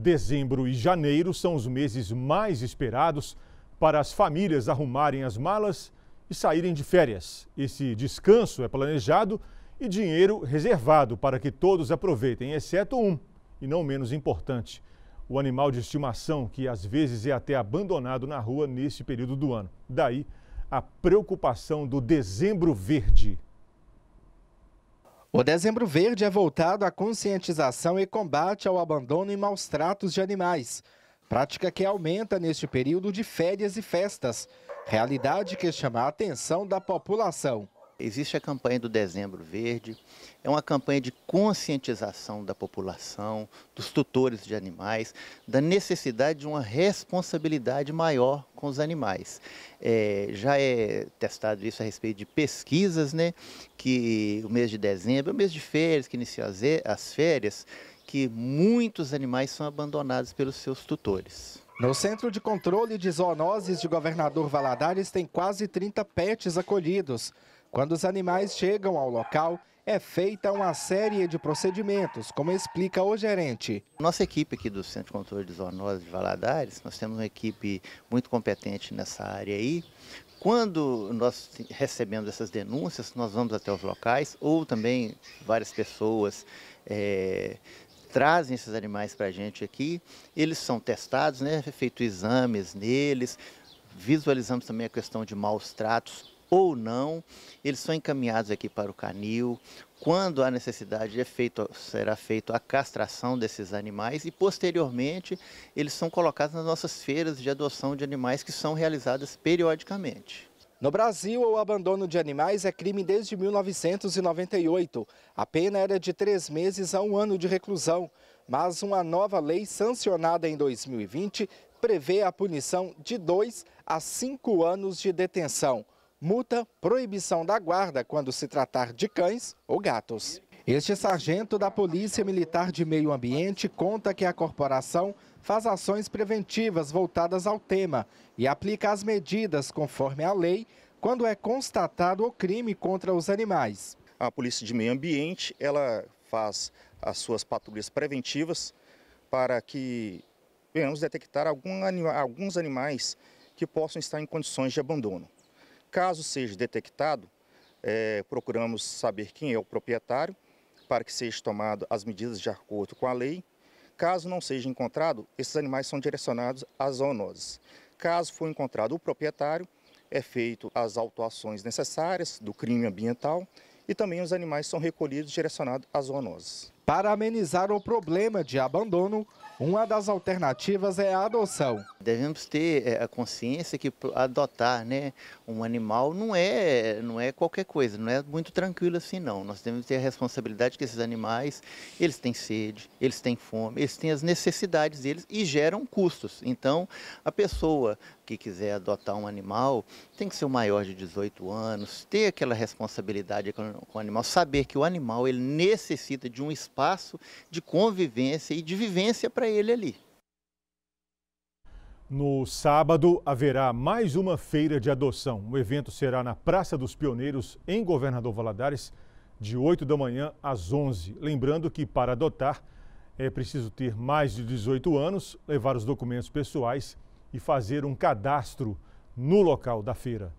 Dezembro e janeiro são os meses mais esperados para as famílias arrumarem as malas e saírem de férias. Esse descanso é planejado e dinheiro reservado para que todos aproveitem, exceto um, e não menos importante, o animal de estimação, que às vezes é até abandonado na rua nesse período do ano. Daí a preocupação do dezembro verde. O Dezembro Verde é voltado à conscientização e combate ao abandono e maus tratos de animais. Prática que aumenta neste período de férias e festas. Realidade que chama a atenção da população. Existe a campanha do Dezembro Verde, é uma campanha de conscientização da população, dos tutores de animais, da necessidade de uma responsabilidade maior com os animais. É, já é testado isso a respeito de pesquisas, né? Que o mês de dezembro é o mês de férias, que inicia as férias, que muitos animais são abandonados pelos seus tutores. No Centro de Controle de Zoonoses de Governador Valadares tem quase 30 pets acolhidos. Quando os animais chegam ao local, é feita uma série de procedimentos, como explica o gerente. Nossa equipe aqui do Centro de Controle de Zoonoses de Valadares, nós temos uma equipe muito competente nessa área aí. Quando nós recebemos essas denúncias, nós vamos até os locais ou também várias pessoas é, trazem esses animais para a gente aqui. Eles são testados, né? É feito exames neles. Visualizamos também a questão de maus tratos ou não, eles são encaminhados aqui para o canil. Quando há necessidade, é feito, será feita a castração desses animais e, posteriormente, eles são colocados nas nossas feiras de adoção de animais que são realizadas periodicamente. No Brasil, o abandono de animais é crime desde 1998. A pena era de três meses a um ano de reclusão. Mas uma nova lei sancionada em 2020 prevê a punição de dois a cinco anos de detenção multa, proibição da guarda quando se tratar de cães ou gatos. Este sargento da Polícia Militar de Meio Ambiente conta que a corporação faz ações preventivas voltadas ao tema e aplica as medidas conforme a lei quando é constatado o crime contra os animais. A Polícia de Meio Ambiente, ela faz as suas patrulhas preventivas para que venhamos detectar algum, alguns animais que possam estar em condições de abandono. Caso seja detectado, é, procuramos saber quem é o proprietário para que sejam tomadas as medidas de acordo com a lei. Caso não seja encontrado, esses animais são direcionados às zoonoses. Caso for encontrado o proprietário, é feito as autuações necessárias do crime ambiental e também os animais são recolhidos direcionados às zoonoses. Para amenizar o problema de abandono, uma das alternativas é a adoção. Devemos ter é, a consciência que adotar né, um animal não é, não é qualquer coisa, não é muito tranquilo assim não. Nós devemos ter a responsabilidade que esses animais, eles têm sede, eles têm fome, eles têm as necessidades deles e geram custos. Então, a pessoa que quiser adotar um animal tem que ser o maior de 18 anos, ter aquela responsabilidade com o animal, saber que o animal ele necessita de um espaço espaço de convivência e de vivência para ele ali. No sábado haverá mais uma feira de adoção. O evento será na Praça dos Pioneiros, em Governador Valadares, de 8 da manhã às 11. Lembrando que para adotar é preciso ter mais de 18 anos, levar os documentos pessoais e fazer um cadastro no local da feira.